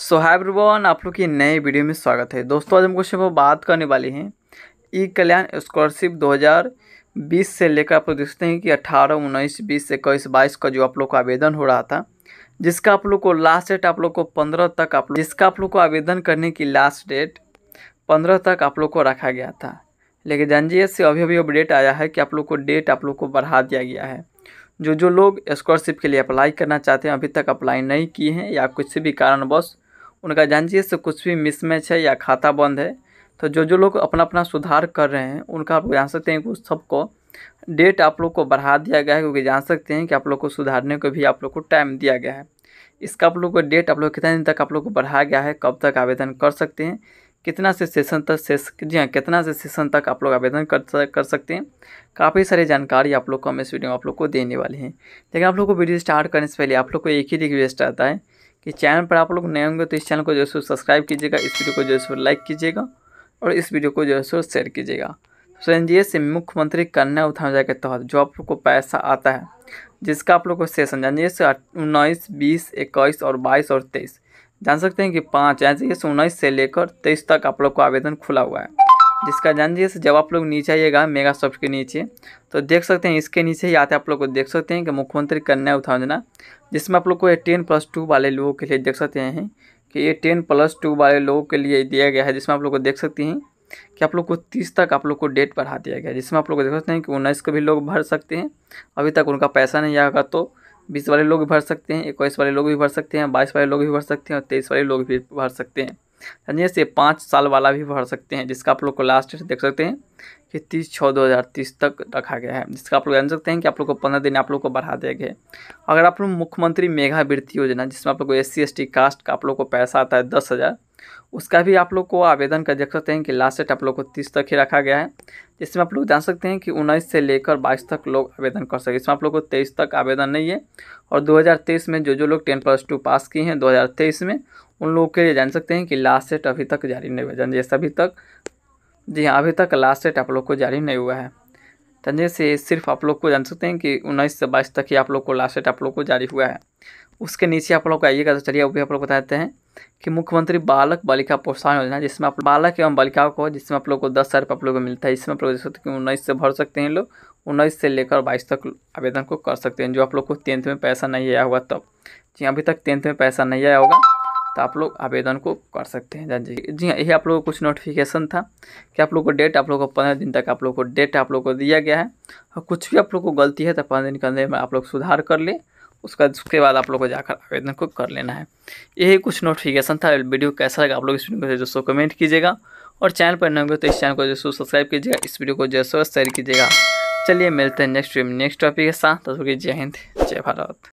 सो हाय आप लोग की नए वीडियो में स्वागत है दोस्तों आज हम कुछ बात करने वाले हैं ई कल्याण स्कॉलरशिप 2020 से लेकर आप लोग देखते हैं कि 18, 19, 20, इक्कीस बाईस का जो आप लोग का आवेदन हो रहा था जिसका आप लोग को लास्ट डेट आप लोग को पंद्रह तक आप जिसका आप लोग को आवेदन करने की लास्ट डेट पंद्रह तक आप लोग को रखा गया था लेकिन जानजिए से अभी अभी अपडेट आया है कि आप लोग को डेट आप लोग को बढ़ा दिया गया है जो जो लोग स्कॉलरशिप के लिए अप्लाई करना चाहते हैं अभी तक अप्लाई नहीं किए हैं या किसी भी कारणवश उनका जानिए से कुछ भी मिसमैच है या खाता बंद है तो जो जो लोग अपना अपना सुधार कर रहे हैं उनका आप जान सकते हैं कि उस सबको डेट आप लोग को बढ़ा दिया गया है क्योंकि जान सकते हैं कि आप लोग को सुधारने को भी आप लोग को टाइम दिया गया है इसका आप लोग को डेट आप लोग कितने दिन तक आप लोग को बढ़ाया गया है कब तक आवेदन कर सकते हैं कितना से सेशन तक से जी हाँ कितना से सेशन तक आप लोग आवेदन कर कर सकते हैं काफ़ी सारी जानकारी आप लोग को हम इस वीडियो में आप लोग को देने वाले हैं लेकिन आप लोग को वीडियो स्टार्ट करने से पहले आप लोग को एक ही रिक्वेस्ट आता है कि चैनल पर आप लोग नए होंगे तो इस चैनल को जो है सब्सक्राइब कीजिएगा इस वीडियो को जो है लाइक कीजिएगा और इस वीडियो को जो है शेयर कीजिएगा सो से मुख्यमंत्री कन्या उत्थान योजना के तहत तो जो आप लोग को पैसा आता है जिसका आप लोग को सेशन जान से उन्नीस बीस इक्कीस और बाईस और तेईस जान सकते हैं कि पाँच एन उन्नीस से लेकर तेईस तक आप लोग को आवेदन खुला हुआ है जिसका जान दीजिए जब आप लोग नीचे आइएगा मेगा सॉफ्ट के नीचे तो देख सकते हैं इसके नीचे ही आते आप लोग को देख सकते हैं कि मुख्यमंत्री कन्या उत्थान योजना जिसमें आप लोग को ये टेन प्लस टू वाले लोगों के लिए देख सकते हैं कि ये टेन प्लस टू वाले लोगों के लिए दिया गया है जिसमें आप लोग को देख सकते हैं कि आप लोग को तीस तक आप लोग को डेट बढ़ा दिया गया है जिसमें आप लोग देख सकते हैं कि उन्नीस को भी लोग भर सकते हैं अभी तक उनका पैसा नहीं आएगा तो बीस वाले लोग भी भर सकते हैं इक्कीस वाले लोग भी भर सकते हैं बाईस वाले लोग भी भर सकते हैं और तेईस वाले लोग भी भर सकते हैं समझिए से पाँच साल वाला भी भर सकते हैं जिसका आप लोग को लास्ट डेट देख सकते हैं कि तीस छः दो हज़ार तीस तक रखा गया है जिसका आप लोग जान सकते हैं कि आप लोग को पंद्रह दिन आप लोग को बढ़ा दिया गया अगर आप लोग मुख्यमंत्री मेघा वृत्ति योजना जिसमें आप लोग को एस सी कास्ट का आप लोग को पैसा आता है दस हज़ार उसका भी आप लोग को आवेदन कर देख सकते हैं कि लास्ट डेट आप लोग को तीस तक ही रखा गया है इसमें आप लोग जान सकते हैं कि 19 से लेकर 22 तक लोग आवेदन कर सके इसमें आप लोग को 23 तक आवेदन नहीं है और 2023 में जो जो लोग टेन प्लस टू पास किए हैं 2023 में उन लोगों के लिए जान सकते हैं कि लास्ट सेट अभी तक जारी नहीं हुआ जैसे अभी तक जी हाँ अभी तक लास्ट सेट आप लोग को जारी नहीं हुआ है तो जानिए से सिर्फ आप लोग को जान सकते हैं कि उन्नीस से बाईस तक ही आप लोग को लास्ट सेट आप लोग को जारी हुआ है उसके नीचे आप लोग को आइएगा तो चलिए वो भी आप लोग बताते हैं कि मुख्यमंत्री बालक बालिका प्रोत्साहन योजना जिसमें आप बालक एवं बालिकाओं को जिसमें आप लोग को दस हज़ार आप लोग को मिलता है इसमें आप लोग देख सकते हैं उन्नीस से भर सकते हैं लोग उन्नीस से लेकर बाईस तक आवेदन को कर सकते हैं जो आप लोग को टेंथ में पैसा नहीं आया होगा तब जी अभी तक टेंथ में पैसा नहीं आया होगा तो आप लोग आवेदन को कर सकते हैं जी जी यही आप लोगों को कुछ नोटिफिकेशन था कि आप लोग को डेट आप लोग को पंद्रह दिन तक आप लोग को डेट आप लोग को दिया गया है और कुछ भी आप लोग को गलती है तो पंद्रह दिन के अंदर आप लोग सुधार कर ले उसका उसके बाद आप लोग को जाकर आवेदन को कर लेना है यही कुछ नोटिफिकेशन था वीडियो कैसा लगा आप लोग इस वीडियो को दोस्तों कमेंट कीजिएगा और चैनल पर नए हो तो इस चैनल को जैसे सब्सक्राइब कीजिएगा इस वीडियो को जैसे शेयर कीजिएगा चलिए मिलते हैं नेक्स्ट वीडियो नेक्स्ट टॉपिक के साथ तब जय हिंद जय भारत